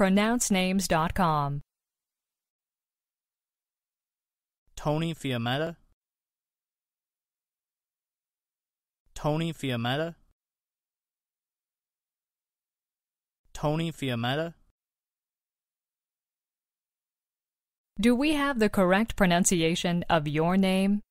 pronouncenames.com. Tony Fiametta. Tony Fiametta. Tony Fiametta. Do we have the correct pronunciation of your name?